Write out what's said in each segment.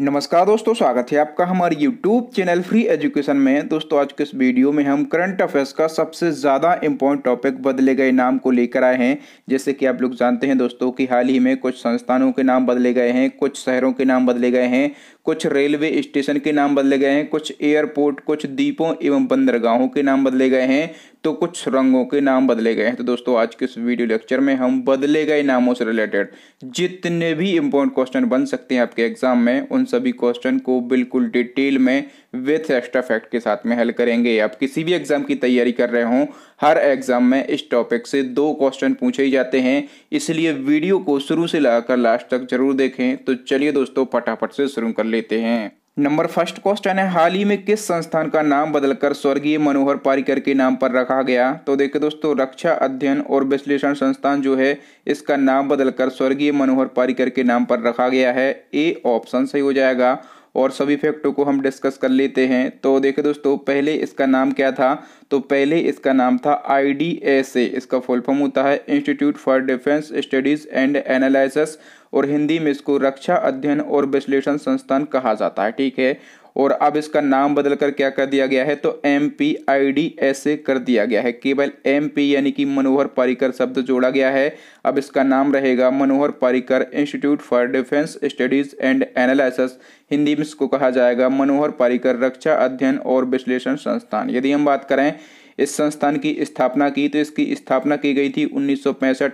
नमस्कार दोस्तों स्वागत है आपका हमारे यूट्यूब चैनल फ्री एजुकेशन में दोस्तों आज के इस वीडियो में हम करंट अफेयर्स का सबसे ज़्यादा इम्पोर्टेंट टॉपिक बदले गए नाम को लेकर आए हैं जैसे कि आप लोग जानते हैं दोस्तों कि हाल ही में कुछ संस्थानों के नाम बदले गए हैं कुछ शहरों के नाम बदले गए हैं कुछ रेलवे स्टेशन के नाम बदले गए हैं कुछ एयरपोर्ट कुछ द्वीपों एवं बंदरगाहों के नाम बदले गए हैं तो कुछ रंगों के नाम बदले गए हैं तो दोस्तों आज के इस वीडियो लेक्चर में हम बदले गए नामों से रिलेटेड जितने भी इम्पोर्टेंट क्वेश्चन बन सकते हैं आपके एग्जाम में उन सभी क्वेश्चन को बिल्कुल डिटेल में विथ एक्स्ट्रा फैक्ट के साथ में हल करेंगे आप किसी भी एग्ज़ाम की तैयारी कर रहे हों हर एग्ज़ाम में इस टॉपिक से दो क्वेश्चन पूछे ही जाते हैं इसलिए वीडियो को शुरू से लगाकर लास्ट तक जरूर देखें तो चलिए दोस्तों फटाफट से शुरू कर लेते हैं नंबर फर्स्ट क्वेश्चन है हाल ही में किस संस्थान का नाम बदलकर स्वर्गीय मनोहर पारिकर के नाम पर रखा गया तो देखिए दोस्तों रक्षा अध्ययन और विश्लेषण संस्थान जो है इसका नाम बदलकर स्वर्गीय मनोहर पारिकर के नाम पर रखा गया है ए ऑप्शन सही हो जाएगा और सभी फैक्टों को हम डिस्कस कर लेते हैं तो देखिए दोस्तों पहले इसका नाम क्या था तो पहले इसका नाम था आई डी एस ए इसका फुल फॉर्म होता है institute for defence studies and analysis और हिंदी में इसको रक्षा अध्ययन और विश्लेषण संस्थान कहा जाता है ठीक है और अब इसका नाम बदलकर क्या कर दिया गया है तो M P I D S A कर दिया गया है केवल एम पी यानी कि मनोहर पारिकर शब्द जोड़ा गया है अब इसका नाम रहेगा Manohar Parrikar institute for defence studies and analysis Hindi में इसको कहा जाएगा मनोहर पारिकर रक्षा अध्ययन और विश्लेषण संस्थान यदि हम बात करें इस संस्थान की स्थापना की तो इसकी स्थापना की गई थी उन्नीस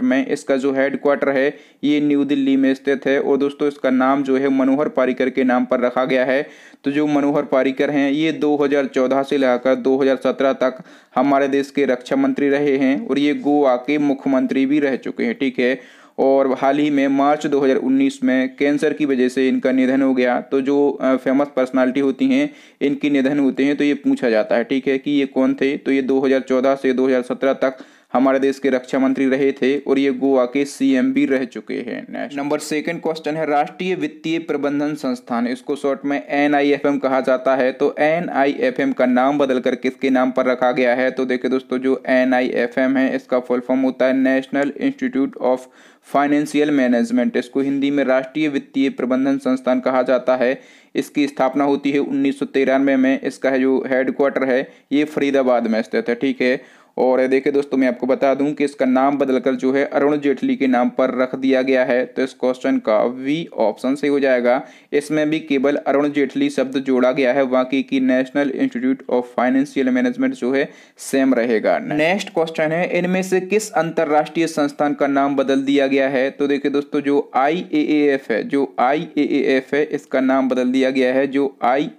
में इसका जो हेडक्वार्टर है ये न्यू दिल्ली में स्थित है और दोस्तों इसका नाम जो है मनोहर पारिकर के नाम पर रखा गया है तो जो मनोहर पारिकर हैं ये 2014 से लगाकर 2017 तक हमारे देश के रक्षा मंत्री रहे हैं और ये गोवा के मुख्यमंत्री भी रह चुके हैं ठीक है और हाल ही में मार्च 2019 में कैंसर की वजह से इनका निधन हो गया तो जो फेमस पर्सनालिटी होती हैं इनकी निधन होते हैं तो ये पूछा जाता है ठीक है कि ये कौन थे तो ये 2014 से 2017 तक हमारे देश के रक्षा मंत्री रहे थे और ये गोवा के सीएम भी रह चुके हैं नंबर सेकंड क्वेश्चन है राष्ट्रीय वित्तीय प्रबंधन संस्थान इसको शॉर्ट में एन कहा जाता है तो एन का नाम बदल कर किसके नाम पर रखा गया है तो देखिये दोस्तों जो एन है इसका फुल फॉर्म होता है national institute of financial management इसको हिंदी में राष्ट्रीय वित्तीय प्रबंधन संस्थान कहा जाता है इसकी स्थापना होती है उन्नीस में, में इसका है जो हेडक्वार्टर है ये फरीदाबाद में स्थित है ठीक है और देखिए दोस्तों मैं आपको बता दूं कि इसका नाम बदलकर जो है अरुण जेटली के नाम पर रख दिया गया है तो इस क्वेश्चन का वी ऑप्शन से हो जाएगा इसमें भी केवल अरुण जेटली शब्द जोड़ा गया है बाकी की national institute of financial management जो है सेम रहेगा नेक्स्ट क्वेश्चन है इनमें से किस अंतर्राष्ट्रीय संस्थान का नाम बदल दिया गया है तो देखिये दोस्तों जो आई है जो आई है इसका नाम बदल दिया गया है जो आई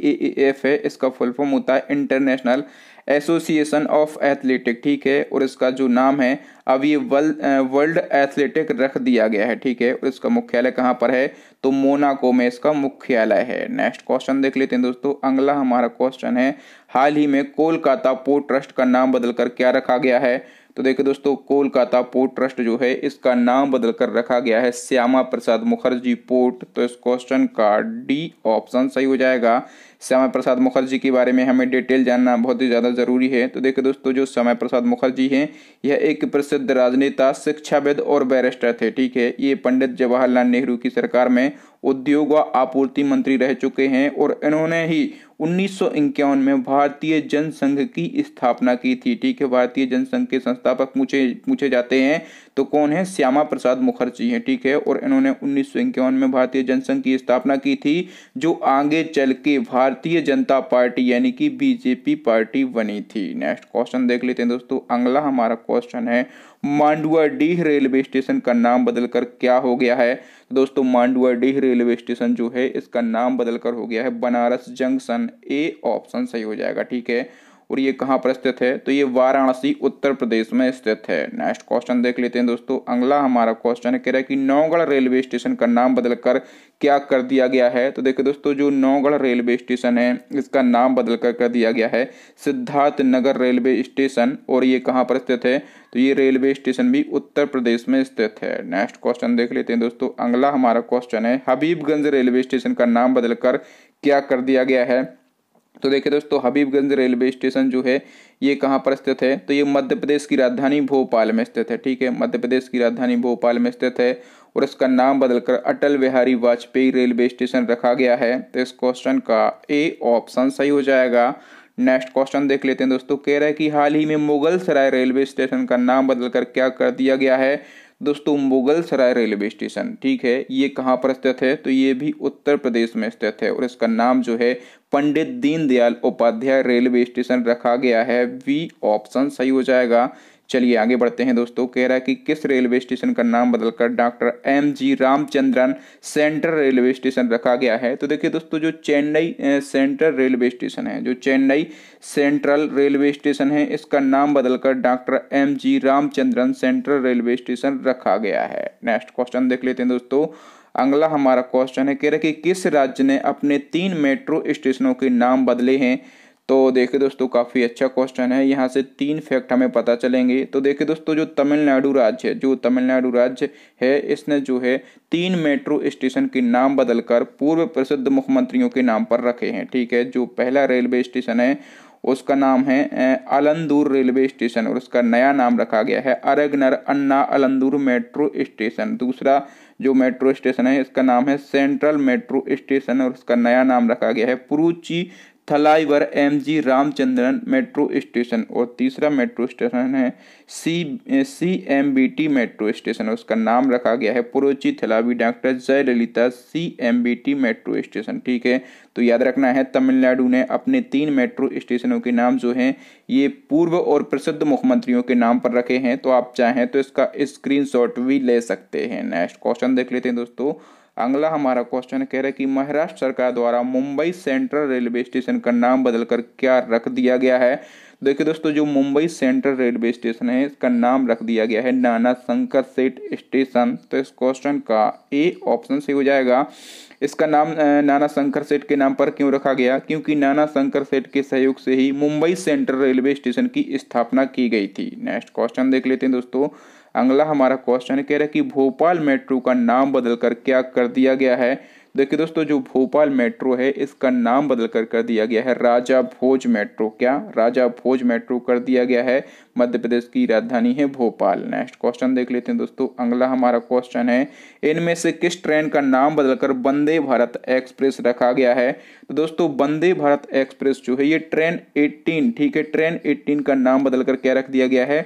है इसका फुल फॉर्म होता है इंटरनेशनल एसोसिएशन ऑफ एथलेटिक ठीक है और इसका जो नाम है अब ये वर्ल्ड एथलेटिक रख दिया गया है ठीक है और इसका मुख्यालय कहाँ पर है तो मोनाको में इसका मुख्यालय है नेक्स्ट क्वेश्चन देख लेते हैं दोस्तों अगला हमारा क्वेश्चन है हाल ही में कोलकाता पोर्ट ट्रस्ट का नाम बदलकर क्या रखा गया है तो देखिए दोस्तों कोलकाता पोर्ट ट्रस्ट जो है इसका नाम बदलकर रखा गया है श्यामा प्रसाद मुखर्जी पोर्ट तो इस क्वेश्चन का डी ऑप्शन सही हो जाएगा श्यामा प्रसाद मुखर्जी के बारे में हमें डिटेल जानना बहुत ही ज़्यादा ज़रूरी है तो देखिए दोस्तों जो श्यामा प्रसाद मुखर्जी हैं यह एक प्रसिद्ध राजनेता शिक्षाविद और बैरिस्टर थे ठीक है ये पंडित जवाहरलाल नेहरू की सरकार में उद्योग व आपूर्ति मंत्री रह चुके हैं और इन्होंने ही उन्नीस में भारतीय जनसंघ की स्थापना की थी ठीक है भारतीय जनसंघ के संस्थापक पूछे पूछे जाते हैं तो कौन है श्यामा प्रसाद मुखर्जी हैं ठीक है और इन्होंने उन्नीस में भारतीय जनसंघ की स्थापना की थी जो आगे चल के भारतीय जनता पार्टी यानी कि बीजेपी पार्टी बनी थी नेक्स्ट क्वेश्चन देख लेते हैं दोस्तों अगला हमारा क्वेश्चन है मांडुआ डीह रेलवे स्टेशन का नाम बदलकर क्या हो गया है दोस्तों मांडवाडीह रेलवे स्टेशन जो है इसका नाम बदलकर हो गया है बनारस जंक्शन ए ऑप्शन सही हो जाएगा ठीक है और ये कहाँ पर स्थित है तो ये वाराणसी उत्तर प्रदेश में स्थित है नेक्स्ट क्वेश्चन देख लेते हैं दोस्तों अगला हमारा क्वेश्चन कह रहा है कि नौगढ़ रेलवे स्टेशन का नाम बदलकर क्या कर दिया गया है तो देखिए दोस्तों जो नौगढ़ रेलवे स्टेशन है इसका नाम बदलकर कर दिया गया है सिद्धार्थ नगर रेलवे स्टेशन और ये कहाँ पर स्थित है तो ये रेलवे स्टेशन भी उत्तर प्रदेश में स्थित है नेक्स्ट क्वेश्चन देख लेते हैं दोस्तों अगला हमारा क्वेश्चन है हबीबगंज रेलवे स्टेशन का नाम बदलकर क्या कर दिया गया है तो देखिए दोस्तों हबीबगंज रेलवे स्टेशन जो है ये कहाँ पर स्थित है तो ये मध्य प्रदेश की राजधानी भोपाल में स्थित है ठीक है मध्य प्रदेश की राजधानी भोपाल में स्थित है और इसका नाम बदलकर अटल बिहारी वाजपेयी रेलवे स्टेशन रखा गया है तो इस क्वेश्चन का ए ऑप्शन सही हो जाएगा नेक्स्ट क्वेश्चन देख लेते हैं दोस्तों कह रहा है कि हाल ही में मुगल सराय रेलवे स्टेशन का नाम बदलकर क्या कर दिया गया है दोस्तों मुगल सराय रेलवे स्टेशन ठीक है ये कहाँ पर स्थित है तो ये भी उत्तर प्रदेश में स्थित है और इसका नाम जो है पंडित दीनदयाल उपाध्याय रेलवे स्टेशन रखा गया है वी ऑप्शन सही हो जाएगा चलिए आगे बढ़ते हैं दोस्तों कह रहा है कि किस रेलवे स्टेशन का नाम बदलकर doctor M G Ramachandran central railway station रखा गया है तो देखिए दोस्तों जो चेन्नई सेंट्रल रेलवे स्टेशन है जो चेन्नई सेंट्रल रेलवे स्टेशन है इसका नाम बदलकर doctor M G Ramachandran central railway station रखा गया है नेक्स्ट क्वेश्चन देख लेते हैं दोस्तों अगला हमारा क्वेश्चन है कह रहे कि किस राज्य ने अपने तीन मेट्रो स्टेशनों के नाम बदले हैं तो देखिए दोस्तों काफ़ी अच्छा क्वेश्चन है यहाँ से तीन फैक्ट हमें पता चलेंगे तो देखिए दोस्तों जो तमिलनाडु राज्य है जो तमिलनाडु राज्य है इसने जो है तीन मेट्रो स्टेशन के नाम बदलकर पूर्व प्रसिद्ध मुख्यमंत्रियों के नाम पर रखे हैं ठीक है जो पहला रेलवे स्टेशन है उसका नाम है अलंदूर रेलवे स्टेशन और उसका नया नाम रखा गया है अरगनर अन्ना अलंदूर मेट्रो स्टेशन दूसरा जो मेट्रो स्टेशन है इसका नाम है सेंट्रल मेट्रो स्टेशन और इसका नया नाम रखा गया है Puratchi Thalaivar M G Ramachandran metro station और तीसरा मेट्रो स्टेशन है C C M B T metro station उसका नाम रखा गया है Puratchi Thalaivi doctor Jayalalithaa C M B T metro station ठीक है तो याद रखना है तमिलनाडु ने अपने तीन मेट्रो स्टेशनों के नाम जो हैं ये पूर्व और प्रसिद्ध मुख्यमंत्रियों के नाम पर रखे हैं तो आप चाहें तो इसका स्क्रीन भी ले सकते हैं नेक्स्ट क्वेश्चन देख लेते हैं दोस्तों अगला हमारा क्वेश्चन कह रहा है कि महाराष्ट्र सरकार द्वारा मुंबई सेंट्रल रेलवे स्टेशन का नाम बदलकर क्या रख दिया गया है देखिए दोस्तों जो मुंबई सेंट्रल रेलवे स्टेशन है इसका नाम रख दिया गया है नाना शंकर सेठ स्टेशन तो इस क्वेश्चन का ए ऑप्शन से हो जाएगा इसका नाम नाना शंकर सेठ के नाम पर क्यों रखा गया क्योंकि नाना शंकर सेठ के सहयोग से ही मुंबई सेंट्रल रेलवे स्टेशन की स्थापना की गई थी नेक्स्ट क्वेश्चन देख लेते हैं दोस्तों अगला हमारा क्वेश्चन कह रहा है कि भोपाल मेट्रो का नाम बदलकर क्या कर दिया गया है देखिए दोस्तों जो भोपाल मेट्रो है इसका नाम बदल कर कर दिया गया है राजा भोज मेट्रो क्या राजा भोज मेट्रो कर दिया गया है मध्य प्रदेश की राजधानी है भोपाल नेक्स्ट क्वेश्चन देख लेते हैं दोस्तों अगला हमारा क्वेश्चन है इनमें से किस ट्रेन का नाम बदलकर वंदे भारत एक्सप्रेस रखा गया है तो दोस्तों वंदे भारत एक्सप्रेस जो है ये ट्रेन एट्टीन ठीक है ट्रेन एट्टीन का नाम बदलकर क्या रख दिया गया है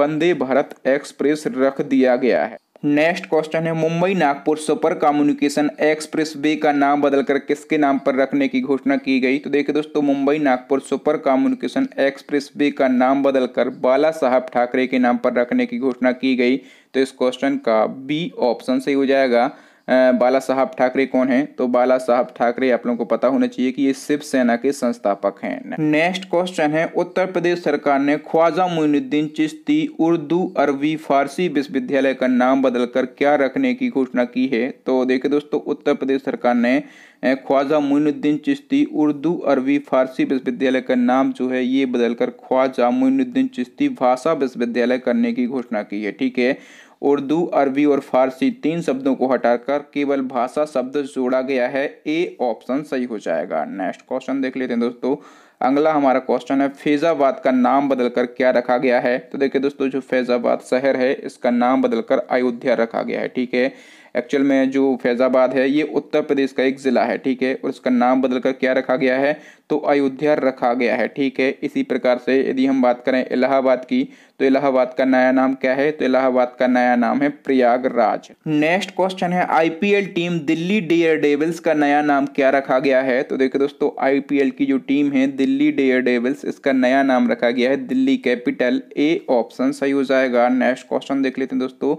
वंदे भारत एक्सप्रेस रख दिया गया है नेक्स्ट क्वेश्चन है Mumbai Nagpur super communication expressway का नाम बदलकर किसके नाम पर रखने की घोषणा की गई तो देखिए दोस्तों Mumbai Nagpur super communication expressway का नाम बदलकर बाला साहब ठाकरे के नाम पर रखने की घोषणा की गई तो इस क्वेश्चन का बी ऑप्शन सही हो जाएगा बाला साहब ठाकरे कौन हैं तो बाला साहब ठाकरे आप लोगों को पता होना चाहिए कि ये शिवसेना के संस्थापक हैं नेक्स्ट क्वेश्चन है उत्तर प्रदेश सरकार ने ख्वाजा मुइनुद्दीन चिश्ती उर्दू अरबी फारसी विश्वविद्यालय का नाम बदलकर क्या रखने की घोषणा की है तो देखिए दोस्तों उत्तर प्रदेश सरकार ने ख्वाजा मुइनुद्दीन चिश्ती उर्दू अरबी फारसी विश्वविद्यालय का नाम जो है ये बदलकर ख्वाजा मुइनुद्दीन चिश्ती भाषा विश्वविद्यालय करने की घोषणा की है ठीक है उर्दू अरबी और फारसी तीन शब्दों को हटाकर केवल भाषा शब्द जोड़ा गया है ए ऑप्शन सही हो जाएगा नेक्स्ट क्वेश्चन देख लेते हैं दोस्तों अगला हमारा क्वेश्चन है फैजाबाद का नाम बदलकर क्या रखा गया है तो देखिए दोस्तों जो फैजाबाद शहर है इसका नाम बदलकर अयोध्या रखा गया है ठीक है एक्चुअल में जो फैज़ाबाद है ये उत्तर प्रदेश का एक ज़िला है ठीक है और इसका नाम बदल कर क्या रखा गया है तो अयोध्या रखा गया है ठीक है इसी प्रकार से यदि हम बात करें इलाहाबाद की तो इलाहाबाद का नया नाम क्या है तो इलाहाबाद का नया नाम है प्रयागराज नेक्स्ट क्वेश्चन है IPL team Delhi Daredevils का नया नाम क्या रखा गया है तो देखिए दोस्तों आईपीएल की जो टीम है दिल्ली डेयर डेविल्स इसका नया नाम रखा गया है दिल्ली कैपिटल ए ऑप्शन सही हो जाएगा नेक्स्ट क्वेश्चन देख लेते हैं दोस्तों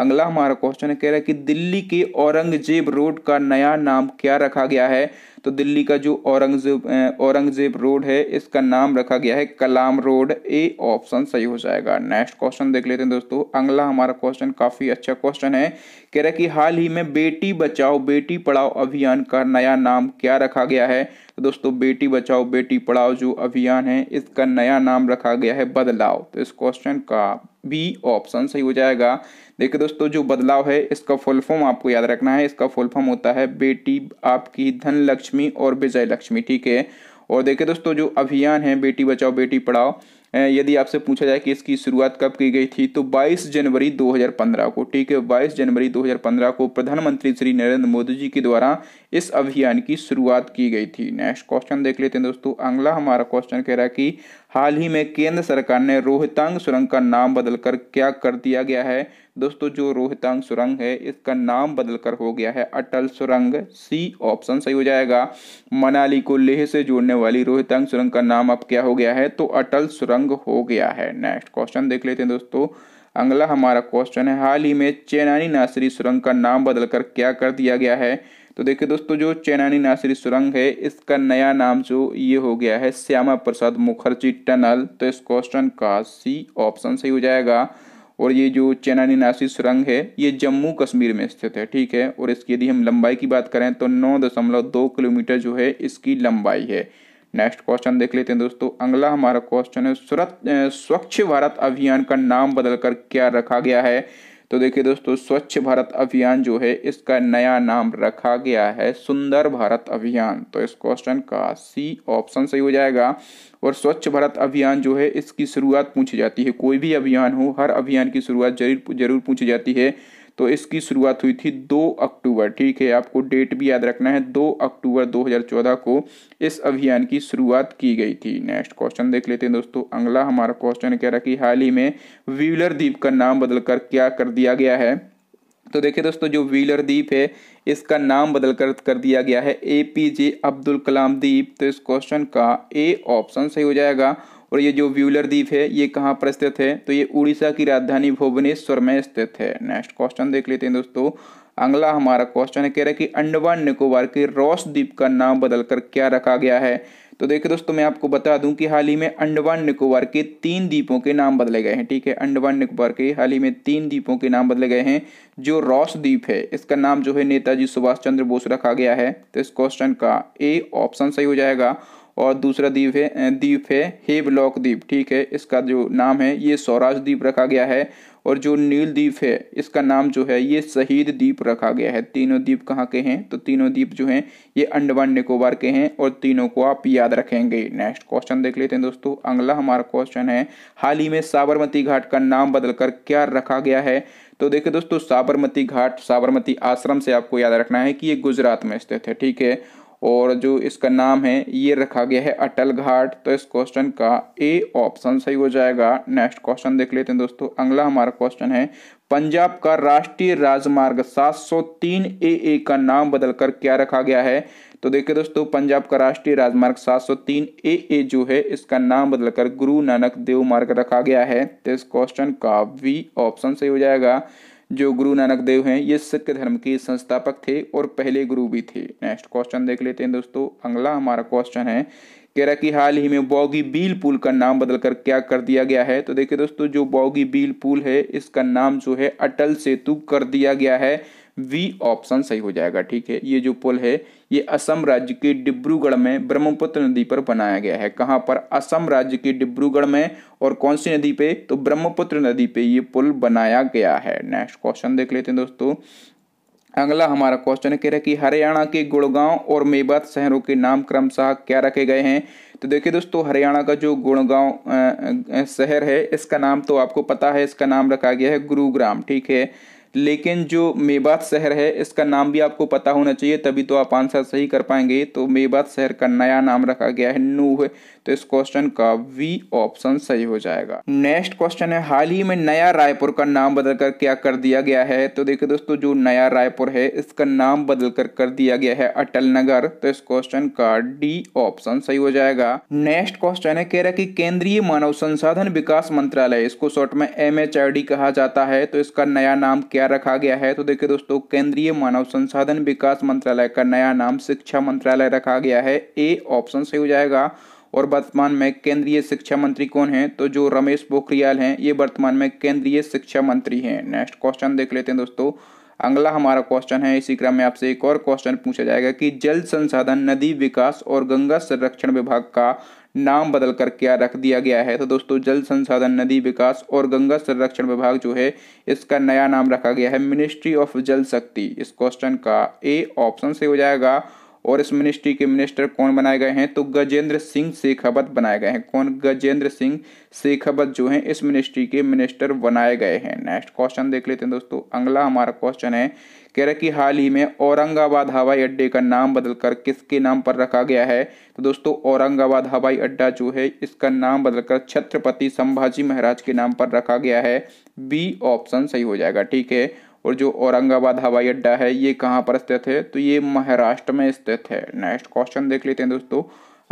अगला हमारा क्वेश्चन है कह रहा है कि दिल्ली के औरंगजेब रोड का नया नाम क्या रखा गया है तो दिल्ली का जो औरंगजेब औरंगजेब रोड है इसका नाम रखा गया है कलाम रोड ए ऑप्शन सही हो जाएगा नेक्स्ट क्वेश्चन देख लेते हैं दोस्तों अगला हमारा क्वेश्चन काफ़ी अच्छा क्वेश्चन है कह रहा है कि हाल ही में बेटी बचाओ बेटी पढ़ाओ अभियान का नया नाम क्या रखा गया है तो दोस्तों बेटी बचाओ बेटी पढ़ाओ जो अभियान है इसका नया नाम रखा गया है बदलाव तो इस क्वेश्चन का बी ऑप्शन सही हो जाएगा देखिए दोस्तों जो बदलाव है इसका फुल फॉर्म आपको याद रखना है इसका फुल फॉर्म होता है बेटी आपकी धन लक्ष्मी और विजय लक्ष्मी ठीक है और देखिए दोस्तों जो अभियान है बेटी बचाओ बेटी पढ़ाओ यदि आपसे पूछा जाए कि इसकी शुरुआत कब की गई थी तो 22 जनवरी 2015 को ठीक है 22 जनवरी 2015 को प्रधानमंत्री श्री नरेंद्र मोदी जी के द्वारा इस अभियान की शुरुआत की गई थी नेक्स्ट क्वेश्चन देख लेते हैं दोस्तों अगला हमारा क्वेश्चन कह रहा है कि हाल ही में केंद्र सरकार ने रोहतांग सुरंग का नाम बदलकर क्या कर दिया गया है दोस्तों जो रोहतांग सुरंग है इसका नाम बदलकर हो गया है अटल सुरंग सी ऑप्शन सही हो जाएगा मनाली को लेह से जोड़ने वाली रोहतांग सुरंग का नाम अब क्या हो गया है तो अटल सुरंग हो गया है नेक्स्ट क्वेश्चन देख लेते हैं दोस्तों अगला हमारा क्वेश्चन है हाल ही में चेनानी नासरी सुरंग का नाम बदलकर क्या कर दिया गया है तो देखिए दोस्तों जो चेनानी नासिरी सुरंग है इसका नया नाम जो ये हो गया है श्यामा प्रसाद मुखर्जी टनल तो इस क्वेश्चन का सी ऑप्शन सही हो जाएगा और ये जो चेनानी नासिर सुरंग है ये जम्मू कश्मीर में स्थित है ठीक है और इसकी यदि हम लंबाई की बात करें तो नौ दशमलव दो किलोमीटर जो है इसकी लंबाई है नेक्स्ट क्वेश्चन देख लेते हैं दोस्तों अगला हमारा क्वेश्चन है स्वच्छ भारत अभियान का नाम बदलकर क्या रखा गया है तो देखिए दोस्तों स्वच्छ भारत अभियान जो है इसका नया नाम रखा गया है सुंदर भारत अभियान तो इस क्वेश्चन का सी ऑप्शन सही हो जाएगा और स्वच्छ भारत अभियान जो है इसकी शुरुआत पूछी जाती है कोई भी अभियान हो हर अभियान की शुरुआत जरूर जरूर पूछी जाती है तो इसकी शुरुआत हुई थी दो अक्टूबर ठीक है आपको डेट भी याद रखना है दो अक्टूबर 2014 को इस अभियान की शुरुआत की गई थी नेक्स्ट क्वेश्चन देख लेते हैं दोस्तों अगला हमारा क्वेश्चन कह रहा कि हाल ही में व्हीलर द्वीप का नाम बदलकर क्या कर दिया गया है तो देखिए दोस्तों जो व्हीलर द्वीप है इसका नाम बदलकर कर दिया गया है ए पी जे अब्दुल कलाम द्वीप तो इस क्वेश्चन का ए ऑप्शन सही हो जाएगा और ये जो व्यूलर द्वीप है ये कहाँ पर स्थित है तो ये उड़ीसा की राजधानी भुवनेश्वर में स्थित है नेक्स्ट क्वेश्चन देख लेते हैं दोस्तों अगला हमारा क्वेश्चन है कह रहा है कि अंडमान निकोबार के रॉस द्वीप का नाम बदलकर क्या रखा गया है तो देखिए दोस्तों मैं आपको बता दूं कि हाल ही में अंडमान निकोबार के तीन द्वीपों के नाम बदले गए हैं ठीक है अंडमान निकोबार के हाल ही में तीन द्वीपों के नाम बदले गए हैं जो रॉस द्वीप है इसका नाम जो है नेताजी सुभाष चंद्र बोस रखा गया है तो इस क्वेश्चन का ए ऑप्शन सही हो जाएगा और दूसरा द्वीप है द्वीप है हेबलॉक द्वीप ठीक है इसका जो नाम है ये सौराज द्वीप रखा गया है और जो नील द्वीप है इसका नाम जो है ये शहीद द्वीप रखा गया है तीनों द्वीप कहाँ के हैं तो तीनों द्वीप जो हैं ये अंडमान निकोबार के हैं और तीनों को आप याद रखेंगे नेक्स्ट क्वेश्चन देख लेते हैं दोस्तों अगला हमारा क्वेश्चन है हाल ही में साबरमती घाट का नाम बदलकर क्या रखा गया है तो देखिए दोस्तों साबरमती घाट साबरमती आश्रम से आपको याद रखना है कि ये गुजरात में स्थित है ठीक है और जो इसका नाम है ये रखा गया है अटल घाट तो इस क्वेश्चन का ए ऑप्शन सही हो जाएगा नेक्स्ट क्वेश्चन देख लेते हैं दोस्तों अगला हमारा क्वेश्चन है पंजाब का राष्ट्रीय राजमार्ग 703 ए ए का नाम बदलकर क्या रखा गया है तो देखिए दोस्तों पंजाब का राष्ट्रीय राजमार्ग 703 ए ए जो है इसका नाम बदलकर गुरु नानक देव मार्ग रखा गया है तो इस क्वेश्चन का वी ऑप्शन सही हो जाएगा जो गुरु नानक देव हैं ये सिख धर्म के संस्थापक थे और पहले गुरु भी थे नेक्स्ट क्वेश्चन देख लेते हैं दोस्तों अगला हमारा क्वेश्चन है कह रहा कि हाल ही में बौगी बील पुल का नाम बदलकर क्या कर दिया गया है तो देखिए दोस्तों जो बौगी बील पुल है इसका नाम जो है अटल सेतु कर दिया गया है वी ऑप्शन सही हो जाएगा ठीक है ये जो पुल है ये असम राज्य के डिब्रूगढ़ में ब्रह्मपुत्र नदी पर बनाया गया है कहाँ पर असम राज्य के डिब्रूगढ़ में और कौन सी नदी पे तो ब्रह्मपुत्र नदी पे ये पुल बनाया गया है नेक्स्ट क्वेश्चन देख लेते हैं दोस्तों अगला हमारा क्वेश्चन कह रहा है कि हरियाणा के गुड़गांव और मेवात शहरों के नाम क्रमशः क्या रखे गए हैं तो देखिए दोस्तों हरियाणा का जो गुड़गांव शहर है इसका नाम तो आपको पता है इसका नाम रखा गया है गुरुग्राम ठीक है लेकिन जो मेवात शहर है इसका नाम भी आपको पता होना चाहिए तभी तो आप आंसर सही कर पाएंगे तो मेवात शहर का नया नाम रखा गया है नूह तो इस क्वेश्चन का वी ऑप्शन सही हो जाएगा नेक्स्ट क्वेश्चन है हाल ही में नया रायपुर का नाम बदलकर क्या कर दिया गया है तो देखिए दोस्तों जो नया रायपुर है इसका नाम बदलकर कर दिया गया है अटल नगर तो इस क्वेश्चन का डी ऑप्शन सही हो जाएगा नेक्स्ट क्वेश्चन है कह रहा कि केंद्रीय मानव संसाधन विकास मंत्रालय इसको शॉर्ट में एम कहा जाता है तो इसका नया नाम क्या रखा गया है तो देखिये दोस्तों केंद्रीय मानव संसाधन विकास मंत्रालय का नया नाम शिक्षा मंत्रालय रखा गया है ए ऑप्शन सही हो जाएगा और वर्तमान में केंद्रीय शिक्षा मंत्री कौन है तो जो रमेश पोखरियाल हैं ये वर्तमान में केंद्रीय शिक्षा मंत्री हैं नेक्स्ट क्वेश्चन देख लेते हैं दोस्तों अगला हमारा क्वेश्चन है इसी क्रम में आपसे एक और क्वेश्चन पूछा जाएगा कि जल संसाधन नदी विकास और गंगा संरक्षण विभाग का नाम बदल कर क्या रख दिया गया है तो दोस्तों जल संसाधन नदी विकास और गंगा संरक्षण विभाग जो है इसका नया नाम रखा गया है मिनिस्ट्री ऑफ जल शक्ति इस क्वेश्चन का ए ऑप्शन से हो जाएगा और इस मिनिस्ट्री के मिनिस्टर कौन बनाए गए हैं तो गजेंद्र सिंह शेखावत बनाए गए हैं कौन गजेंद्र सिंह शेखावत जो हैं इस मिनिस्ट्री के मिनिस्टर बनाए गए हैं नेक्स्ट क्वेश्चन देख लेते हैं दोस्तों अगला हमारा क्वेश्चन है कह रहा कि हाल ही में औरंगाबाद हवाई अड्डे का नाम बदलकर किसके नाम पर रखा गया है तो दोस्तों औरंगाबाद हवाई अड्डा जो है इसका नाम बदलकर छत्रपति संभाजी महाराज के नाम पर रखा गया है बी ऑप्शन सही हो जाएगा ठीक है और जो औरंगाबाद हवाई अड्डा है ये कहाँ पर स्थित है तो ये महाराष्ट्र में स्थित है नेक्स्ट क्वेश्चन देख लेते हैं दोस्तों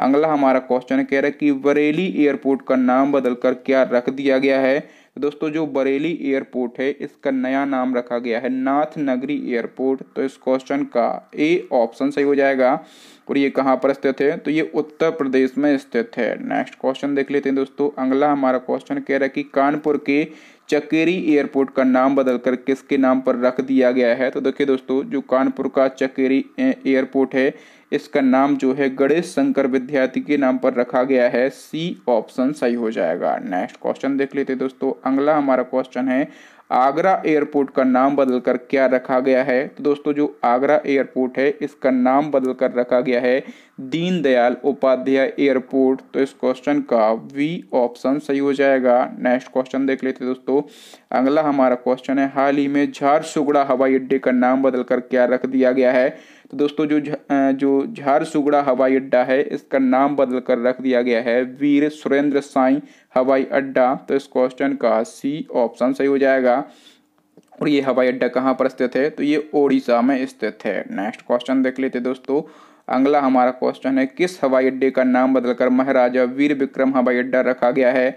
अगला हमारा क्वेश्चन कह रहा है कि बरेली एयरपोर्ट का नाम बदलकर क्या रख दिया गया है दोस्तों जो बरेली एयरपोर्ट है इसका नया नाम रखा गया है नाथ नगरी एयरपोर्ट तो इस क्वेश्चन का ए ऑप्शन सही हो जाएगा और ये कहाँ पर स्थित है तो ये उत्तर प्रदेश में स्थित है नेक्स्ट क्वेश्चन देख लेते हैं दोस्तों अगला हमारा क्वेश्चन कह रहा है कि कानपुर के चकेरी एयरपोर्ट का नाम बदलकर किसके नाम पर रख दिया गया है तो देखिए दोस्तों जो कानपुर का चकेरी एयरपोर्ट है इसका नाम जो है गणेश शंकर विद्यार्थी के नाम पर रखा गया है सी ऑप्शन सही हो जाएगा नेक्स्ट क्वेश्चन देख लेते दोस्तों अगला हमारा क्वेश्चन है आगरा एयरपोर्ट का नाम बदलकर क्या रखा गया है तो दोस्तों जो आगरा एयरपोर्ट है इसका नाम बदलकर रखा गया है दीनदयाल उपाध्याय एयरपोर्ट तो इस क्वेश्चन का वी ऑप्शन सही हो जाएगा नेक्स्ट क्वेश्चन देख लेते दोस्तों अगला हमारा क्वेश्चन है हाल ही में झारसुगड़ा हवाई अड्डे का नाम बदलकर क्या रख दिया गया है तो दोस्तों जो जो झारसुगड़ा हवाई अड्डा है इसका नाम बदल कर रख दिया गया है वीर सुरेंद्र साई हवाई अड्डा तो इस क्वेश्चन का सी ऑप्शन सही हो जाएगा और ये हवाई अड्डा कहाँ पर स्थित है तो ये ओडिशा में स्थित है नेक्स्ट क्वेश्चन देख लेते दोस्तों अगला हमारा क्वेश्चन है किस हवाई अड्डे का नाम बदलकर महाराजा वीर विक्रम हवाई अड्डा रखा गया है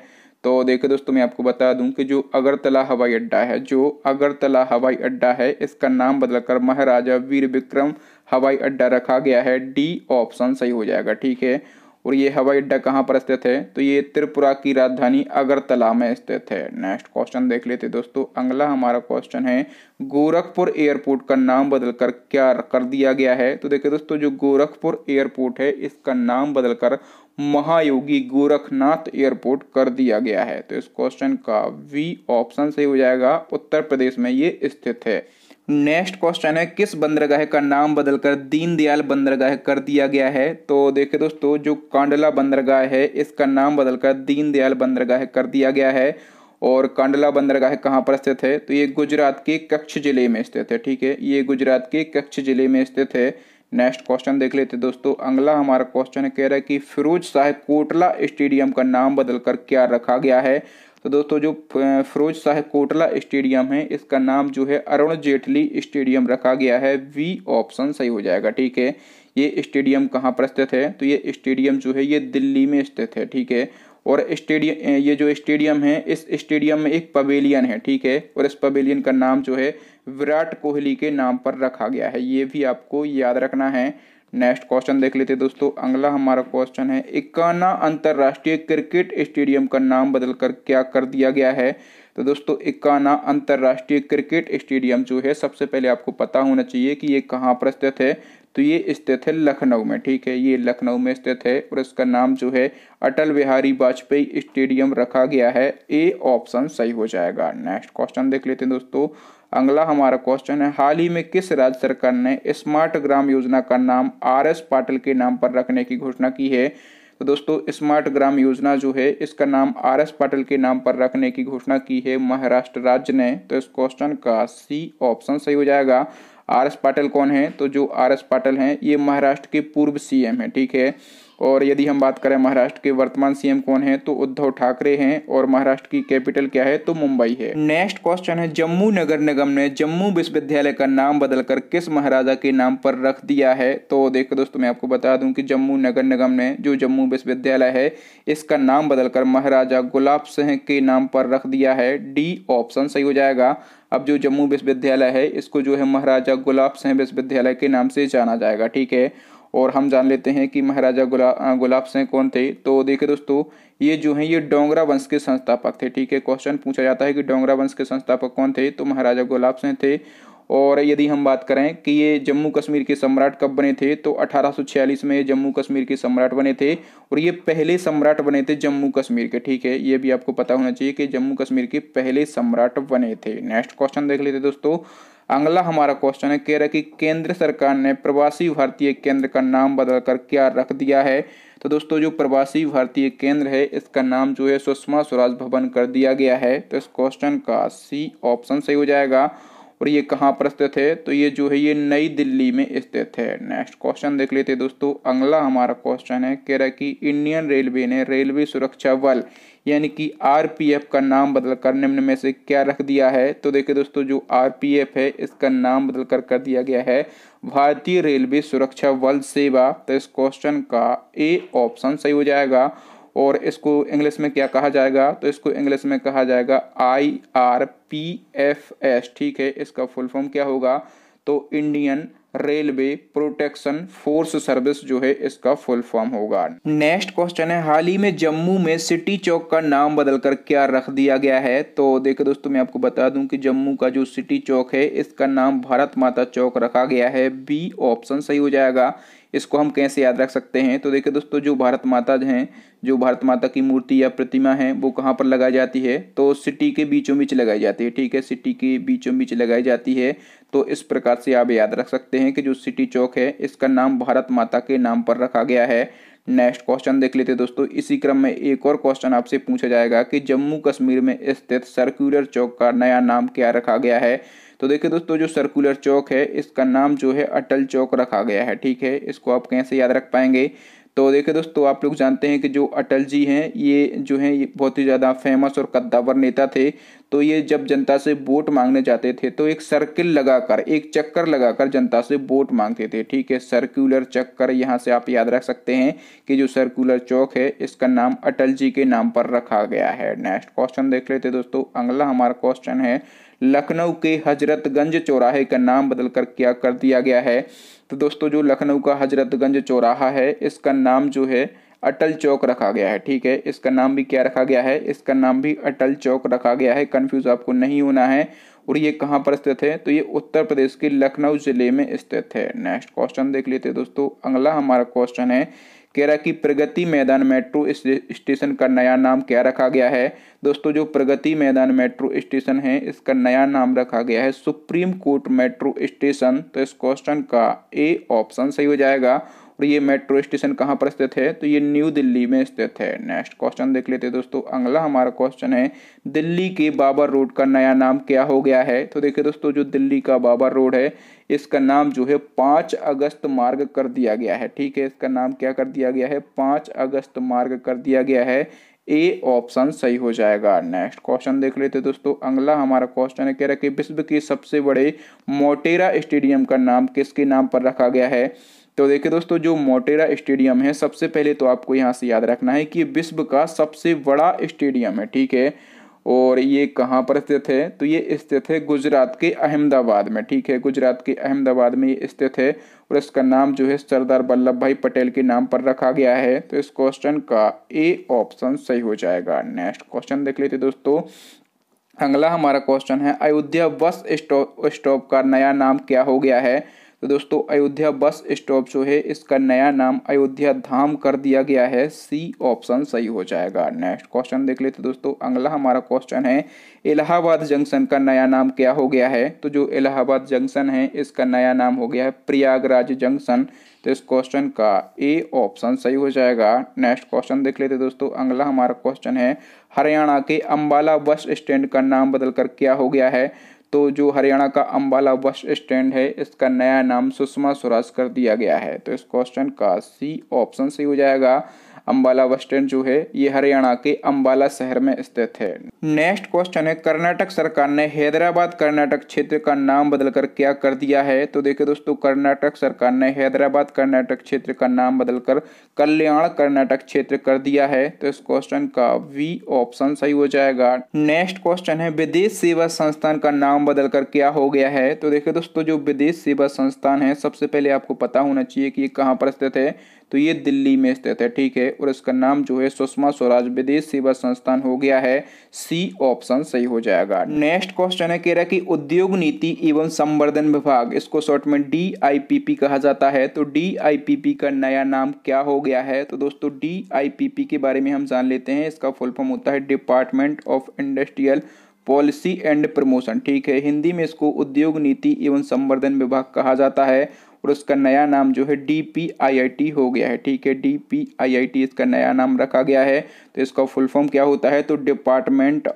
तो देखिए दोस्तों मैं आपको बता दूं कि जो अगरतला हवाई अड्डा है जो अगरतला हवाई अड्डा है इसका नाम बदलकर महाराजा वीर विक्रम हवाई अड्डा रखा गया है डी ऑप्शन सही हो जाएगा ठीक है और ये हवाई अड्डा कहाँ पर स्थित है तो ये त्रिपुरा की राजधानी अगरतला में स्थित है नेक्स्ट क्वेश्चन देख लेते दोस्तों अगला हमारा क्वेश्चन है गोरखपुर एयरपोर्ट का नाम बदलकर क्या कर दिया गया है तो देखिए दोस्तों जो गोरखपुर एयरपोर्ट है इसका नाम बदलकर महायोगी गोरखनाथ एयरपोर्ट कर दिया गया है तो इस क्वेश्चन का वी ऑप्शन सही हो जाएगा उत्तर प्रदेश में ये स्थित है नेक्स्ट क्वेश्चन है किस बंदरगाह का नाम बदलकर दीनदयाल बंदरगाह कर दिया गया है तो देखिए दोस्तों जो कांडला बंदरगाह है इसका नाम बदलकर दीनदयाल बंदरगाह कर दिया गया है और कांडला बंदरगाह कहाँ पर स्थित है तो ये गुजरात के कच्छ जिले में स्थित है ठीक है ये गुजरात के कच्छ जिले में स्थित है नेक्स्ट क्वेश्चन देख लेते दोस्तों अगला हमारा क्वेश्चन कह रहा है कि फिरोज शाह कोटला स्टेडियम का नाम बदलकर क्या रखा गया है तो दोस्तों जो फिरोज शाह कोटला स्टेडियम है इसका नाम जो है अरुण जेटली स्टेडियम रखा गया है वी ऑप्शन सही हो जाएगा ठीक है ये स्टेडियम कहाँ पर स्थित है तो ये स्टेडियम जो है ये दिल्ली में स्थित है ठीक है और स्टेडियम ये जो स्टेडियम है इस स्टेडियम में एक पवेलियन है ठीक है और इस पवेलियन का नाम जो है विराट कोहली के नाम पर रखा गया है ये भी आपको याद रखना है नेक्स्ट क्वेश्चन देख लेते दोस्तों अगला हमारा क्वेश्चन है इकाना अंतर्राष्ट्रीय क्रिकेट स्टेडियम का नाम बदलकर क्या कर दिया गया है तो दोस्तों इकाना अंतर्राष्ट्रीय क्रिकेट स्टेडियम जो है सबसे पहले आपको पता होना चाहिए कि ये कहाँ पर स्थित है तो ये स्थित है लखनऊ में ठीक है ये लखनऊ में स्थित है और इसका नाम जो है अटल बिहारी वाजपेयी स्टेडियम रखा गया है ए ऑप्शन सही हो जाएगा नेक्स्ट क्वेश्चन देख लेते हैं दोस्तों अगला हमारा क्वेश्चन है हाल ही में किस राज्य सरकार ने स्मार्ट ग्राम योजना का नाम आर एस पाटिल के नाम पर रखने की घोषणा की है तो दोस्तों स्मार्ट ग्राम योजना जो है इसका नाम आर एस पाटिल के नाम पर रखने की घोषणा की है महाराष्ट्र राज्य ने तो इस क्वेश्चन का सी ऑप्शन सही हो जाएगा आर एस पाटिल कौन है तो जो आर एस पाटिल हैं ये महाराष्ट्र के पूर्व सीएम हैं ठीक है और यदि हम बात करें महाराष्ट्र के वर्तमान सीएम कौन है तो उद्धव ठाकरे हैं और महाराष्ट्र की कैपिटल क्या है तो मुंबई है नेक्स्ट क्वेश्चन है जम्मू नगर निगम ने जम्मू विश्वविद्यालय का नाम बदलकर किस महाराजा के नाम पर रख दिया है तो देखो दोस्तों मैं आपको बता दूं कि जम्मू नगर निगम ने जो जम्मू विश्वविद्यालय है इसका नाम बदलकर महाराजा गुलाब सिंह के नाम पर रख दिया है डी ऑप्शन सही हो जाएगा अब जो जम्मू विश्वविद्यालय है इसको जो है महाराजा गुलाब सिंह विश्वविद्यालय के नाम से जाना जाएगा ठीक है और हम जान लेते हैं कि महाराजा गुला गुलाब सिंह कौन थे तो देखिए दोस्तों ये जो हैं ये डोंगरा वंश के संस्थापक थे ठीक है क्वेश्चन पूछा जाता है कि डोंगरा वंश के संस्थापक कौन थे तो महाराजा गुलाब सिंह थे और यदि हम बात करें कि ये जम्मू कश्मीर के सम्राट कब बने थे तो 1846 में ये जम्मू कश्मीर के सम्राट बने थे और ये पहले सम्राट बने थे जम्मू कश्मीर के ठीक है ये भी आपको पता होना चाहिए कि जम्मू कश्मीर के पहले सम्राट बने थे नेक्स्ट क्वेश्चन देख लेते दोस्तों अगला हमारा क्वेश्चन है कह रहा कि केंद्र सरकार ने प्रवासी भारतीय केंद्र का नाम बदलकर क्या रख दिया है तो दोस्तों जो प्रवासी भारतीय केंद्र है इसका नाम जो है सुषमा स्वराज भवन कर दिया गया है तो इस क्वेश्चन का सी ऑप्शन सही हो जाएगा और ये कहाँ पर स्थित है तो ये जो है ये नई दिल्ली में स्थित है नेक्स्ट क्वेश्चन देख लेते दोस्तों अगला हमारा क्वेश्चन है कह रहा कि इंडियन रेलवे ने रेलवे सुरक्षा बल यानी कि आरपीएफ का नाम बदलकर निम्न में से क्या रख दिया है तो देखिए दोस्तों जो आरपीएफ है इसका नाम बदल कर कर दिया गया है भारतीय रेलवे सुरक्षा बल सेवा तो इस क्वेश्चन का ए ऑप्शन सही हो जाएगा और इसको इंग्लिश में क्या कहा जाएगा तो इसको इंग्लिश में कहा जाएगा I R P F S ठीक है इसका फुल फॉर्म क्या होगा तो Indian railway protection force service जो है इसका फुल फॉर्म होगा नेक्स्ट क्वेश्चन है हाल ही में जम्मू में सिटी चौक का नाम बदलकर क्या रख दिया गया है तो देखो दोस्तों मैं आपको बता दूं कि जम्मू का जो सिटी चौक है इसका नाम भारत माता चौक रखा गया है बी ऑप्शन सही हो जाएगा इसको हम कैसे याद रख सकते हैं तो देखिए दोस्तों जो भारत माता हैं जो भारत माता की मूर्ति या प्रतिमा है वो कहाँ पर लगाई जाती है तो सिटी के बीचों बीच लगाई जाती है ठीक है सिटी के बीचों बीच लगाई जाती है तो इस प्रकार से आप याद रख सकते हैं कि जो सिटी चौक है इसका नाम भारत माता के नाम पर रखा गया है नेक्स्ट क्वेश्चन देख लेते दोस्तों इसी क्रम में एक और क्वेश्चन आपसे पूछा जाएगा कि जम्मू कश्मीर में स्थित सर्क्यूलर चौक का नया नाम क्या रखा गया है तो देखिए दोस्तों जो सर्कुलर चौक है इसका नाम जो है अटल चौक रखा गया है ठीक है इसको आप कैसे याद रख पाएंगे तो देखिए दोस्तों आप लोग जानते हैं कि जो अटल जी हैं ये जो हैं ये बहुत ही ज़्यादा फेमस और कद्दावर नेता थे तो ये जब जनता से वोट मांगने जाते थे तो एक सर्किल लगाकर एक चक्कर लगाकर जनता से वोट मांगते थे ठीक है सर्कुलर चक्कर यहाँ से आप याद रख सकते हैं कि जो सर्कुलर चौक है इसका नाम अटल जी के नाम पर रखा गया है नेक्स्ट क्वेश्चन देख लेते दोस्तों अगला हमारा क्वेश्चन है लखनऊ के हजरतगंज चौराहे का नाम बदल कर क्या कर दिया गया है तो दोस्तों जो लखनऊ का हजरतगंज चौराहा है इसका नाम जो है अटल चौक रखा गया है ठीक है इसका नाम भी क्या रखा गया है इसका नाम भी अटल चौक रखा गया है कन्फ्यूज आपको नहीं होना है और ये कहाँ पर स्थित है तो ये उत्तर प्रदेश के लखनऊ जिले में स्थित है नेक्स्ट क्वेश्चन देख लेते हैं दोस्तों अगला हमारा क्वेश्चन है कह रहा कि प्रगति मैदान मेट्रो स्टेशन का नया नाम क्या रखा गया है दोस्तों जो प्रगति मैदान मेट्रो स्टेशन है इसका नया नाम रखा गया है सुप्रीम कोर्ट मेट्रो स्टेशन तो इस क्वेश्चन का ए ऑप्शन सही हो जाएगा और ये मेट्रो स्टेशन कहाँ पर स्थित है तो ये न्यू दिल्ली में स्थित है नेक्स्ट क्वेश्चन देख लेते हैं दोस्तों अगला हमारा क्वेश्चन है दिल्ली के बाबर रोड का नया नाम क्या हो गया है तो देखिए दोस्तों जो दिल्ली का बाबर रोड है इसका नाम जो है पाँच अगस्त मार्ग कर दिया गया है ठीक है इसका नाम क्या कर दिया गया है पाँच अगस्त मार्ग कर दिया गया है ए ऑप्शन सही हो जाएगा नेक्स्ट क्वेश्चन देख लेते दोस्तों अगला हमारा क्वेश्चन है कह रहा है कि विश्व के सबसे बड़े मोटेरा स्टेडियम का नाम किसके नाम पर रखा गया है तो देखिए दोस्तों जो मोटेरा स्टेडियम है सबसे पहले तो आपको यहाँ से याद रखना है कि विश्व का सबसे बड़ा स्टेडियम है ठीक है और ये कहाँ पर स्थित है तो ये स्थित है गुजरात के अहमदाबाद में ठीक है गुजरात के अहमदाबाद में ये स्थित है और इसका नाम जो है सरदार वल्लभ भाई पटेल के नाम पर रखा गया है तो इस क्वेश्चन का ए ऑप्शन सही हो जाएगा नेक्स्ट क्वेश्चन देख लेते दोस्तों अगला हमारा क्वेश्चन है अयोध्या बस स्टॉप स्टॉप का नया नाम क्या हो गया है तो दोस्तों अयोध्या बस स्टॉप जो है इसका नया नाम अयोध्या धाम कर दिया गया है सी ऑप्शन सही हो जाएगा नेक्स्ट क्वेश्चन देख लेते दोस्तों अगला हमारा क्वेश्चन है इलाहाबाद जंक्शन का नया नाम क्या हो गया है तो जो इलाहाबाद जंक्शन है इसका नया नाम हो गया है प्रयागराज जंक्शन तो इस क्वेश्चन का ए ऑप्शन सही हो जाएगा नेक्स्ट क्वेश्चन देख लेते दोस्तों अगला हमारा क्वेश्चन है हरियाणा के अम्बाला बस स्टैंड का नाम बदलकर क्या हो गया है तो जो हरियाणा का अम्बाला बस स्टैंड है इसका नया नाम सुषमा स्वराज कर दिया गया है तो इस क्वेश्चन का सी ऑप्शन सही हो जाएगा अम्बाला बस स्टैंड जो है ये हरियाणा के अम्बाला शहर में स्थित है नेक्स्ट क्वेश्चन है कर्नाटक सरकार ने हैदराबाद कर्नाटक क्षेत्र का नाम बदलकर क्या कर दिया है तो देखिए दोस्तों कर्नाटक सरकार ने हैदराबाद कर्नाटक क्षेत्र का नाम बदलकर कल्याण कर्नाटक क्षेत्र कर दिया है तो इस क्वेश्चन का वी ऑप्शन सही हो जाएगा नेक्स्ट क्वेश्चन है विदेश सेवा संस्थान का नाम बदलकर क्या हो गया है तो देखिये दोस्तों जो विदेश सेवा संस्थान है सबसे पहले आपको पता होना चाहिए कि ये कहाँ पर स्थित है तो ये दिल्ली में स्थित है ठीक है और इसका नाम जो है सुषमा स्वराज विदेश सेवा संस्थान हो गया है सी ऑप्शन सही हो जाएगा नेक्स्ट क्वेश्चन है कह रहा कि उद्योग नीति एवं संवर्धन विभाग इसको शॉर्ट में डी कहा जाता है तो डीआईपीपी का नया नाम क्या हो गया है तो दोस्तों डी के बारे में हम जान लेते हैं इसका फुल फॉर्म होता है department of industrial policy and promotion ठीक है हिंदी में इसको उद्योग नीति एवं संवर्धन विभाग कहा जाता है और उसका नया नाम जो है D P I I T हो गया है ठीक है D P I I T इसका नया नाम रखा गया है तो इसका फुल फॉर्म क्या होता है तो department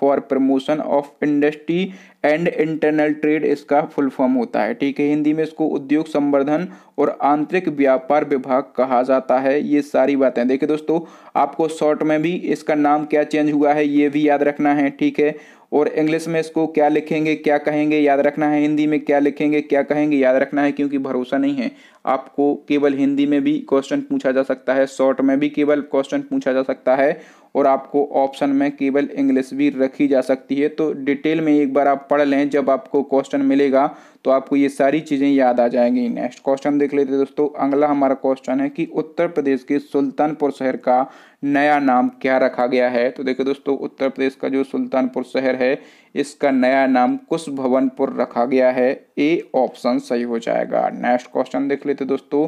for promotion of industry and internal trade इसका फुल फॉर्म होता है ठीक है हिंदी में इसको उद्योग संवर्धन और आंतरिक व्यापार विभाग कहा जाता है ये सारी बातें देखिए दोस्तों आपको शॉर्ट में भी इसका नाम क्या चेंज हुआ है ये भी याद रखना है ठीक है और इंग्लिश में इसको क्या लिखेंगे क्या कहेंगे याद रखना है हिंदी में क्या लिखेंगे क्या कहेंगे याद रखना है क्योंकि भरोसा नहीं है आपको केवल हिंदी में भी क्वेश्चन पूछा जा सकता है शॉर्ट में भी केवल क्वेश्चन पूछा जा सकता है और आपको ऑप्शन में केवल इंग्लिश भी रखी जा सकती है तो डिटेल में एक बार आप पढ़ लें जब आपको क्वेश्चन मिलेगा तो आपको ये सारी चीज़ें याद आ जाएंगी नेक्स्ट क्वेश्चन देख लेते हैं दोस्तों अगला हमारा क्वेश्चन है कि उत्तर प्रदेश के सुल्तानपुर शहर का नया नाम क्या रखा गया है तो देखिए दोस्तों उत्तर प्रदेश का जो सुल्तानपुर शहर है इसका नया नाम कुश भवनपुर रखा गया है ए ऑप्शन सही हो जाएगा नेक्स्ट क्वेश्चन देख लेते दोस्तों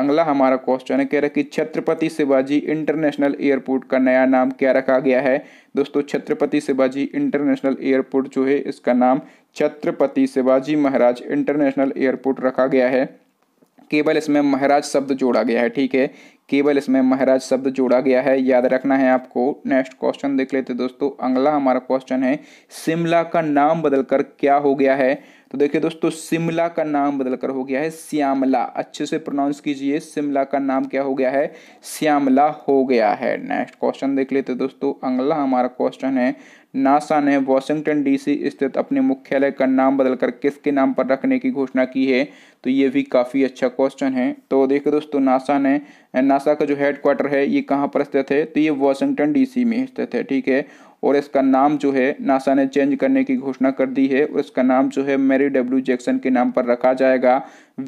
अगला हमारा क्वेश्चन है कह रहा है कि छत्रपति शिवाजी इंटरनेशनल एयरपोर्ट का नया नाम क्या रखा गया है दोस्तों छत्रपति शिवाजी इंटरनेशनल एयरपोर्ट जो है इसका नाम छत्रपति शिवाजी महाराज इंटरनेशनल एयरपोर्ट रखा गया है केवल इसमें महाराज शब्द जोड़ा गया है ठीक है केवल इसमें महाराज शब्द जोड़ा गया है याद रखना है आपको नेक्स्ट क्वेश्चन देख लेते दोस्तों अगला हमारा क्वेश्चन है शिमला का नाम बदलकर क्या हो गया है तो देखिए दोस्तों शिमला का नाम बदलकर हो गया है श्यामला अच्छे से प्रोनाउंस कीजिए शिमला का नाम क्या हो गया है श्यामला हो गया है नेक्स्ट क्वेश्चन देख लेते दोस्तों अगला हमारा क्वेश्चन है नासा ने वॉशिंगटन डीसी स्थित अपने मुख्यालय का नाम बदलकर किसके नाम पर रखने की घोषणा की है तो ये भी काफ़ी अच्छा क्वेश्चन है तो देखो दोस्तों नासा ने नासा का जो हेडक्वार्टर है ये कहाँ पर स्थित है तो ये वॉशिंगटन डीसी में स्थित है ठीक है और इसका नाम जो है नासा ने चेंज करने की घोषणा कर दी है और इसका नाम जो है मैरी डब्ल्यू जैक्सन के नाम पर रखा जाएगा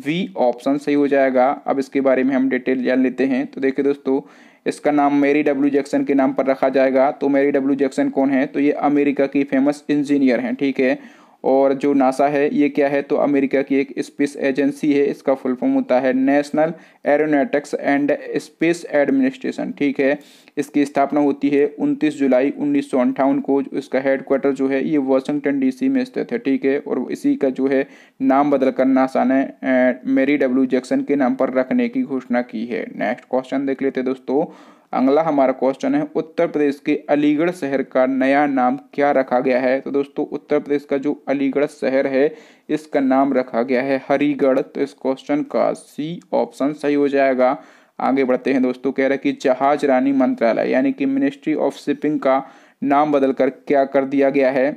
वी ऑप्शन सही हो जाएगा अब इसके बारे में हम डिटेल जान लेते हैं तो देखिए दोस्तों इसका नाम मेरी डब्ल्यू जैक्सन के नाम पर रखा जाएगा तो मेरी डब्ल्यू जैक्सन कौन है तो ये अमेरिका की फेमस इंजीनियर हैं ठीक है और जो नासा है ये क्या है तो अमेरिका की एक स्पेस एजेंसी है इसका फुल फॉर्म होता है national aeronautics and space administration ठीक है इसकी स्थापना होती है 29 जुलाई उन्नीस को इसका हेडक्वार्टर जो है ये वाशिंगटन डीसी में स्थित है ठीक है और इसी का जो है नाम बदलकर नासा ने मेरी डब्ल्यू जैक्सन के नाम पर रखने की घोषणा की है नेक्स्ट क्वेश्चन देख लेते दोस्तों अगला हमारा क्वेश्चन है उत्तर प्रदेश के अलीगढ़ शहर का नया नाम क्या रखा गया है तो दोस्तों उत्तर प्रदेश का जो अलीगढ़ शहर है इसका नाम रखा गया है हरीगढ़ तो इस क्वेश्चन का सी ऑप्शन सही हो जाएगा आगे बढ़ते हैं दोस्तों कह रहे कि जहाज रानी मंत्रालय यानी कि मिनिस्ट्री ऑफ शिपिंग का नाम बदलकर क्या कर दिया गया है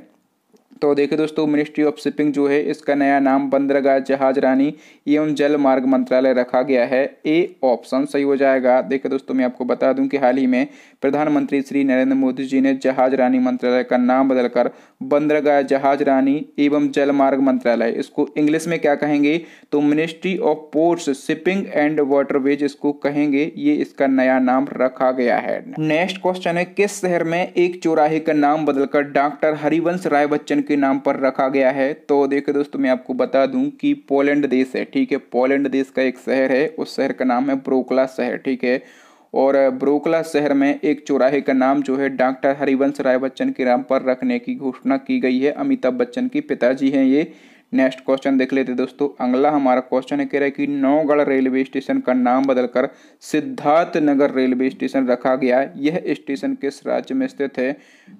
तो देखिए दोस्तों मिनिस्ट्री ऑफ शिपिंग जो है इसका नया नाम बंदरगाह जहाज रानी एवं जल मार्ग मंत्रालय रखा गया है ए ऑप्शन सही हो जाएगा देखिए दोस्तों मैं आपको बता दूं कि हाल ही में प्रधानमंत्री श्री नरेंद्र मोदी जी ने जहाज रानी मंत्रालय का नाम बदलकर बंदरगाह जहाज रानी एवं जलमार्ग मंत्रालय इसको इंग्लिश में क्या कहेंगे तो ministry of ports shipping and waterways इसको कहेंगे ये इसका नया नाम रखा गया है नेक्स्ट क्वेश्चन है किस शहर में एक चौराहे का नाम बदलकर डॉक्टर हरिवंश राय बच्चन के नाम पर रखा गया है तो देखे दोस्तों मैं आपको बता दूं कि पोलैंड देश है ठीक है पोलैंड देश का एक शहर है उस शहर का नाम है ब्रोकला शहर ठीक है और ब्रोकला शहर में एक चौराहे का नाम जो है डॉक्टर हरिवंश राय बच्चन के नाम पर रखने की घोषणा की गई है अमिताभ बच्चन की पिताजी हैं ये नेक्स्ट क्वेश्चन देख लेते दोस्तों अगला हमारा क्वेश्चन है कह रहा है कि नौगढ़ रेलवे स्टेशन का नाम बदलकर सिद्धार्थ नगर रेलवे स्टेशन रखा गया है यह स्टेशन किस राज्य में स्थित है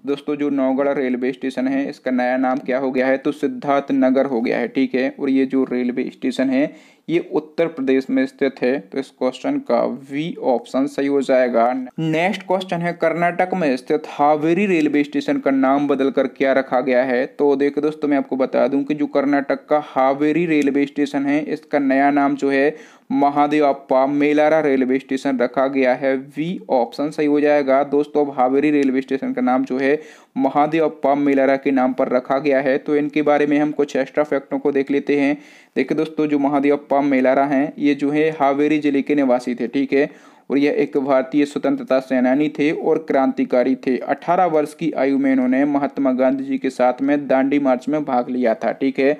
दोस्तों जो नौगढ़ रेलवे स्टेशन है इसका नया नाम क्या हो गया है तो सिद्धार्थ नगर हो गया है ठीक है और ये जो रेलवे स्टेशन है ये उत्तर प्रदेश में स्थित है तो इस क्वेश्चन का वी ऑप्शन सही हो जाएगा नेक्स्ट क्वेश्चन है कर्नाटक में स्थित हावेरी रेलवे स्टेशन का नाम बदलकर क्या रखा गया है तो देखो दोस्तों मैं आपको बता दूं कि जो कर्नाटक का हावेरी रेलवे स्टेशन है इसका नया नाम जो है महादेवाप्पा मेलारा रेलवे स्टेशन रखा गया है वी ऑप्शन सही हो जाएगा दोस्तों अब हावेरी रेलवे स्टेशन का नाम जो है महादेवाप्पा मेलारा के नाम पर रखा गया है तो इनके बारे में हम कुछ एक्स्ट्रा फैक्टों को देख लेते हैं देखिए दोस्तों जो महादेवाप्पा मेलारा हैं ये जो है हावेरी जिले के निवासी थे ठीक है और यह एक भारतीय स्वतंत्रता सेनानी थे और क्रांतिकारी थे 18 वर्ष की आयु में इन्होंने महात्मा गांधी जी के साथ में दांडी मार्च में भाग लिया था ठीक है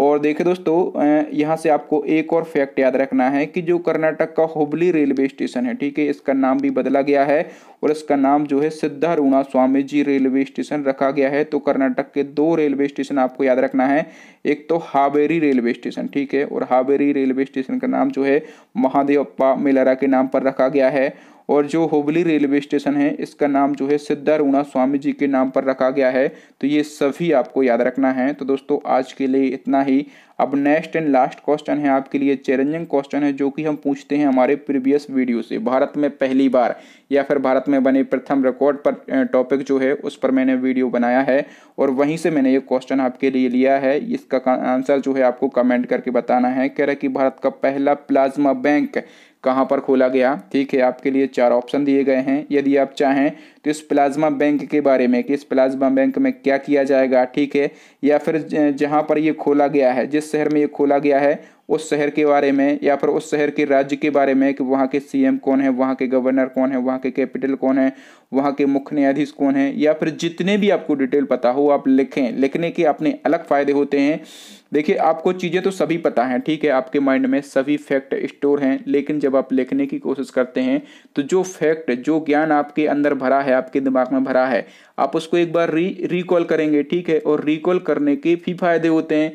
और देखिए दोस्तों यहाँ से आपको एक और फैक्ट याद रखना है कि जो कर्नाटक का हुबली रेलवे स्टेशन है ठीक है इसका नाम भी बदला गया है और इसका नाम जो है सिद्धारूणा स्वामी जी रेलवे स्टेशन रखा गया है तो कर्नाटक के दो रेलवे स्टेशन आपको याद रखना है एक तो हावेरी रेलवे स्टेशन ठीक है और हावेरी रेलवे स्टेशन का नाम जो है महादेवप्पा मेलारा के नाम पर रखा गया है और जो हुबली रेलवे स्टेशन है इसका नाम जो है सिद्धारूणा स्वामी जी के नाम पर रखा गया है तो ये सभी आपको याद रखना है तो दोस्तों आज के लिए इतना ही अब नेक्स्ट एंड लास्ट क्वेश्चन है आपके लिए चैलेंजिंग क्वेश्चन है जो कि हम पूछते हैं हमारे प्रीवियस वीडियो से भारत में पहली बार या फिर भारत में बने प्रथम रिकॉर्ड पर टॉपिक जो है उस पर मैंने वीडियो बनाया है और वहीं से मैंने ये क्वेश्चन आपके लिए लिया है इसका आंसर जो है आपको कमेंट करके बताना है कह रहा कि भारत का पहला प्लाज्मा बैंक कहाँ पर खोला गया ठीक है आपके लिए चार ऑप्शन दिए गए हैं यदि आप चाहें तो इस प्लाज्मा बैंक के बारे में कि इस प्लाज्मा बैंक में क्या किया जाएगा ठीक है या फिर जहाँ पर ये खोला गया है जिस शहर में ये खोला गया है उस शहर के बारे में या फिर उस शहर के राज्य के बारे में कि वहाँ के सीएम कौन है वहाँ के गवर्नर कौन है वहाँ के कैपिटल कौन है वहाँ के मुख्य न्यायाधीश कौन है या फिर जितने भी आपको डिटेल पता हो आप लिखें लिखने के अपने अलग फ़ायदे होते हैं देखिए आपको चीज़ें तो सभी पता हैं ठीक है आपके माइंड में सभी फैक्ट स्टोर हैं लेकिन जब आप लिखने की कोशिश करते हैं तो जो फैक्ट जो ज्ञान आपके अंदर भरा है आपके दिमाग में भरा है आप उसको एक बार री रिकॉल करेंगे ठीक है और रिकॉल करने के भी फायदे होते हैं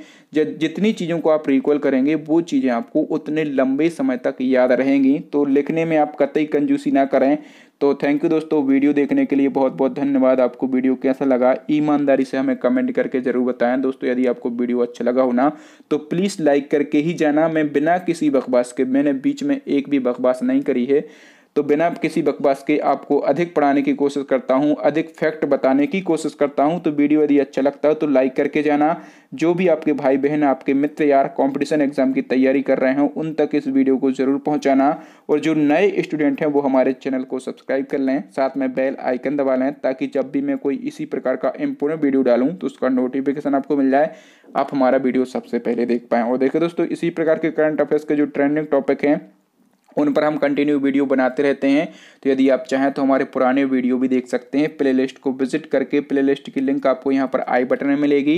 जितनी चीज़ों को आप रिकॉल करेंगे वो चीज़ें आपको उतने लंबे समय तक याद रहेंगी तो लिखने में आप कतई कंजूसी ना करें तो थैंक यू दोस्तों वीडियो देखने के लिए बहुत बहुत धन्यवाद आपको वीडियो कैसा लगा ईमानदारी से हमें कमेंट करके ज़रूर बताएं दोस्तों यदि आपको वीडियो अच्छा लगा हो ना तो प्लीज़ लाइक करके ही जाना मैं बिना किसी बकवास के मैंने बीच में एक भी बकवास नहीं करी है तो बिना किसी बकवास के आपको अधिक पढ़ाने की कोशिश करता हूँ अधिक फैक्ट बताने की कोशिश करता हूँ तो वीडियो यदि अच्छा लगता हो तो लाइक करके जाना जो भी आपके भाई बहन आपके मित्र यार कंपटीशन एग्जाम की तैयारी कर रहे हैं उन तक इस वीडियो को ज़रूर पहुँचाना और जो नए स्टूडेंट हैं वो हमारे चैनल को सब्सक्राइब कर लें साथ में बेल आइकन दबा लें ताकि जब भी मैं कोई इसी प्रकार का इम्पोर्टेंट वीडियो डालूँ तो उसका नोटिफिकेशन आपको मिल जाए आप हमारा वीडियो सबसे पहले देख पाएँ और देखें दोस्तों इसी प्रकार के करंट अफेयर्स के जो ट्रेंडिंग टॉपिक हैं उन पर हम कंटिन्यू वीडियो बनाते रहते हैं तो यदि आप चाहें तो हमारे पुराने वीडियो भी देख सकते हैं प्लेलिस्ट को विजिट करके प्लेलिस्ट की लिंक आपको यहाँ पर आई बटन में मिलेगी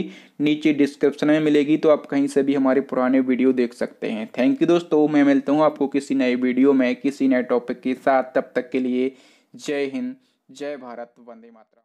नीचे डिस्क्रिप्शन में मिलेगी तो आप कहीं से भी हमारे पुराने वीडियो देख सकते हैं थैंक यू दोस्तों मैं मिलता हूँ आपको किसी नए वीडियो में किसी नए टॉपिक के साथ तब तक के लिए जय हिंद जय भारत वंदे मातरम